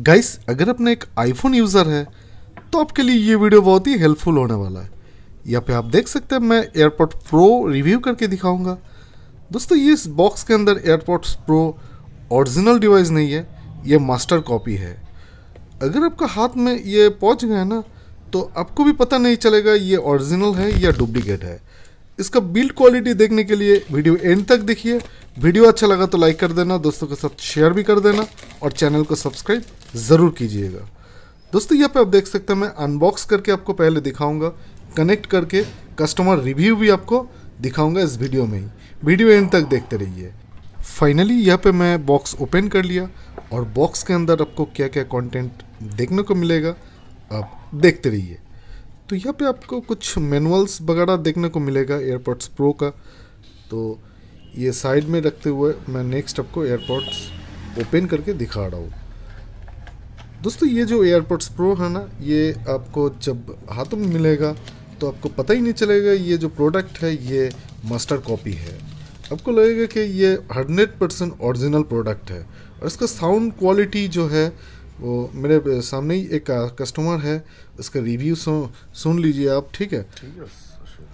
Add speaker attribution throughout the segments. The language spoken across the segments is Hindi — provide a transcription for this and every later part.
Speaker 1: गाइस अगर अपने एक आईफोन यूज़र है तो आपके लिए ये वीडियो बहुत ही हेल्पफुल होने वाला है यहाँ पे आप देख सकते हैं मैं एयरपोर्ट प्रो रिव्यू करके दिखाऊंगा दोस्तों ये इस बॉक्स के अंदर एयरपोर्ट्स प्रो ओरिजिनल डिवाइस नहीं है ये मास्टर कॉपी है अगर आपका हाथ में ये पहुँच गया ना तो आपको भी पता नहीं चलेगा ये ओरिजिनल है या डुप्लीकेट है इसका बिल्ड क्वालिटी देखने के लिए वीडियो एंड तक देखिए वीडियो अच्छा लगा तो लाइक कर देना दोस्तों के साथ शेयर भी कर देना और चैनल को सब्सक्राइब ज़रूर कीजिएगा दोस्तों यहाँ पे आप देख सकते हैं मैं अनबॉक्स करके आपको पहले दिखाऊंगा कनेक्ट करके कस्टमर रिव्यू भी आपको दिखाऊंगा इस वीडियो में ही वीडियो एंड तक देखते रहिए फाइनली यहाँ पे मैं बॉक्स ओपन कर लिया और बॉक्स के अंदर आपको क्या क्या कंटेंट देखने को मिलेगा आप देखते रहिए तो यहाँ पे आपको कुछ मैनुअल्स वगैरह देखने को मिलेगा एयरपोर्ट्स प्रो का तो ये साइड में रखते हुए मैं नेक्स्ट आपको एयरपोर्ट्स ओपन करके दिखा रहा हूँ दोस्तों ये जो एयरपोर्ट्स प्रो है ना ये आपको जब हाथों में मिलेगा तो आपको पता ही नहीं चलेगा ये जो प्रोडक्ट है ये मास्टर कॉपी है आपको लगेगा कि ये हंड्रेड परसेंट ऑरिजिनल प्रोडक्ट है और इसका साउंड क्वालिटी जो है वो मेरे सामने ही एक कस्टमर है उसका रिव्यू सुन लीजिए आप ठीक है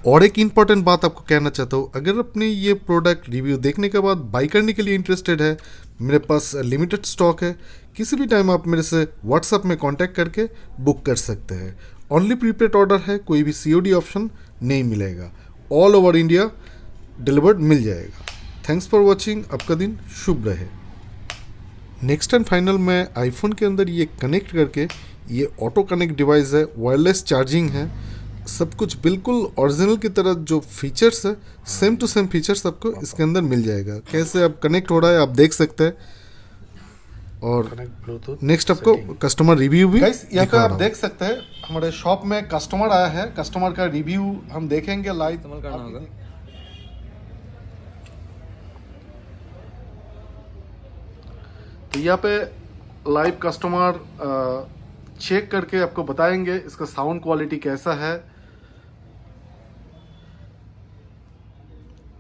Speaker 1: और एक इम्पॉर्टेंट बात आपको कहना चाहता हूँ अगर अपने ये प्रोडक्ट रिव्यू देखने के बाद बाई करने के लिए इंटरेस्टेड है मेरे पास लिमिटेड स्टॉक है किसी भी टाइम आप मेरे से व्हाट्सअप में कॉन्टैक्ट करके बुक कर सकते हैं ओनली प्रीपेड ऑर्डर है कोई भी सी ऑप्शन नहीं मिलेगा ऑल ओवर इंडिया डिलीवर्ड मिल जाएगा थैंक्स फॉर वॉचिंग आपका दिन शुभ रहे नेक्स्ट एंड फाइनल मैं आईफोन के अंदर ये कनेक्ट करके ये ऑटो कनेक्ट डिवाइस है वायरलेस चार्जिंग है सब कुछ बिल्कुल ओरिजिनल की तरह जो फीचर्स है सेम टू सेम फीचर्स आपको इसके अंदर मिल जाएगा कैसे आप कनेक्ट हो रहा है आप देख सकते हैं और नेक्स्ट आपको कस्टमर रिव्यू भी यहाँ का आप देख सकते हैं हमारे शॉप में कस्टमर आया है कस्टमर का रिव्यू हम देखेंगे लाइव तो यहाँ पे लाइव कस्टमर चेक करके आपको बताएंगे इसका साउंड क्वालिटी कैसा है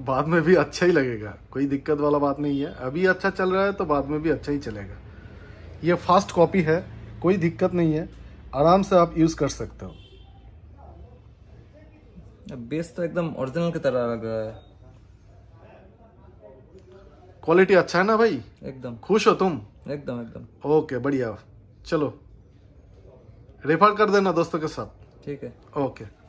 Speaker 1: बाद में भी अच्छा ही लगेगा कोई दिक्कत वाला बात नहीं है अभी अच्छा चल रहा है तो बाद में भी अच्छा ही चलेगा ये फास्ट कॉपी है कोई दिक्कत नहीं है आराम से आप यूज़ कर सकते हो बेस तो एकदम ओरिजिनल की तरह लग रहा है क्वालिटी अच्छा है ना भाई एकदम खुश हो तुम एकदम एकदम ओके बढ़िया चलो रेफर कर देना दोस्तों के साथ ठीक है ओके